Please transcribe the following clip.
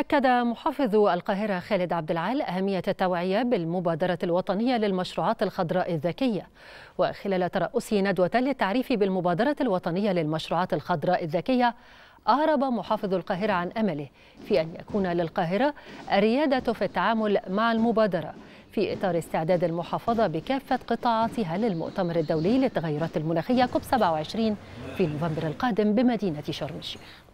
أكد محافظ القاهرة خالد عبد العال أهمية التوعية بالمبادرة الوطنية للمشروعات الخضراء الذكية وخلال ترأسه ندوة للتعريف بالمبادرة الوطنية للمشروعات الخضراء الذكية أعرب محافظ القاهرة عن أمله في أن يكون للقاهرة الريادة في التعامل مع المبادرة في إطار استعداد المحافظة بكافة قطاعاتها للمؤتمر الدولي للتغيرات المناخية كوب 27 في نوفمبر القادم بمدينة شرم الشيخ